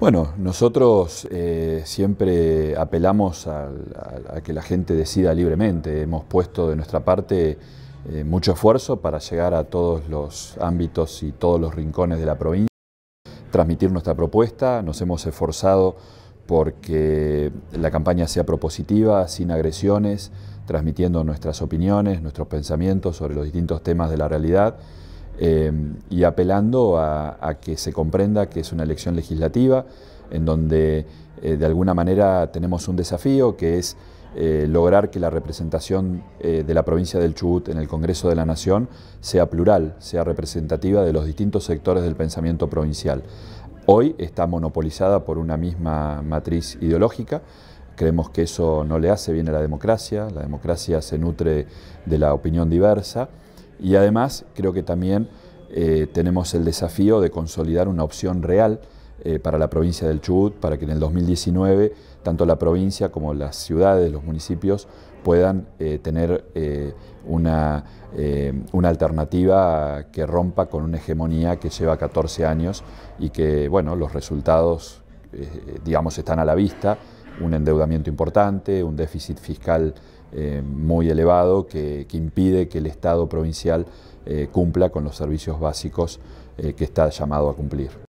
Bueno, nosotros eh, siempre apelamos a, que la gente decida libremente. Hemos puesto de nuestra parte eh, mucho esfuerzo para llegar a todos los ámbitos y todos los rincones de la provincia, transmitir nuestra propuesta. Nos hemos esforzado porque la campaña sea propositiva, sin agresiones, transmitiendo nuestras opiniones, nuestros pensamientos sobre los distintos temas de la realidad. Eh, y apelando a, que se comprenda que es una elección legislativa en donde eh, de alguna manera tenemos un desafío que es eh, lograr que la representación de la provincia del Chubut en el Congreso de la Nación sea plural, sea representativa de los distintos sectores del pensamiento provincial. Hoy está monopolizada por una misma matriz ideológica, creemos que eso no le hace bien a la democracia, la democracia se nutre de la opinión diversa y además creo que también eh, tenemos el desafío de consolidar una opción real eh, para la provincia del Chubut, para que en el 2019 tanto la provincia como las ciudades, los municipios puedan eh, tener una, una, alternativa que rompa con una hegemonía que lleva 14 años y que, bueno, los resultados, digamos, están a la vista un endeudamiento importante, un déficit fiscal eh, muy elevado que, impide que el Estado provincial eh, cumpla con los servicios básicos eh, que está llamado a cumplir.